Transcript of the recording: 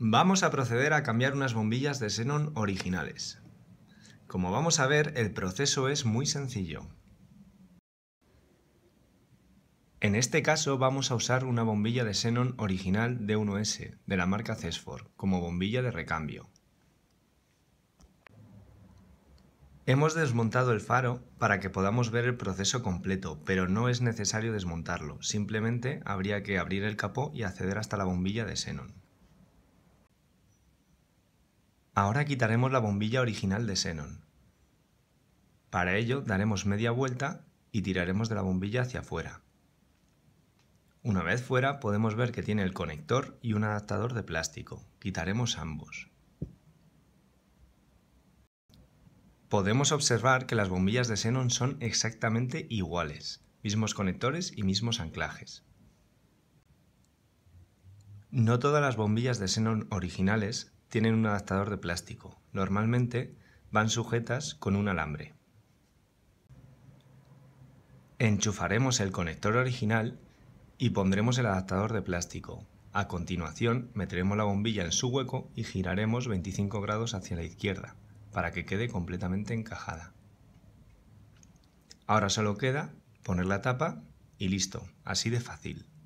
Vamos a proceder a cambiar unas bombillas de xenón originales. Como vamos a ver, el proceso es muy sencillo. En este caso vamos a usar una bombilla de xenón original D1S de la marca Cesfor como bombilla de recambio. Hemos desmontado el faro para que podamos ver el proceso completo, pero no es necesario desmontarlo, simplemente habría que abrir el capó y acceder hasta la bombilla de xenón. Ahora quitaremos la bombilla original de Xenon. Para ello daremos media vuelta y tiraremos de la bombilla hacia afuera. Una vez fuera podemos ver que tiene el conector y un adaptador de plástico. Quitaremos ambos. Podemos observar que las bombillas de Xenon son exactamente iguales, mismos conectores y mismos anclajes. No todas las bombillas de Xenon originales tienen un adaptador de plástico. Normalmente van sujetas con un alambre. Enchufaremos el conector original y pondremos el adaptador de plástico. A continuación meteremos la bombilla en su hueco y giraremos 25 grados hacia la izquierda para que quede completamente encajada. Ahora solo queda poner la tapa y listo, así de fácil.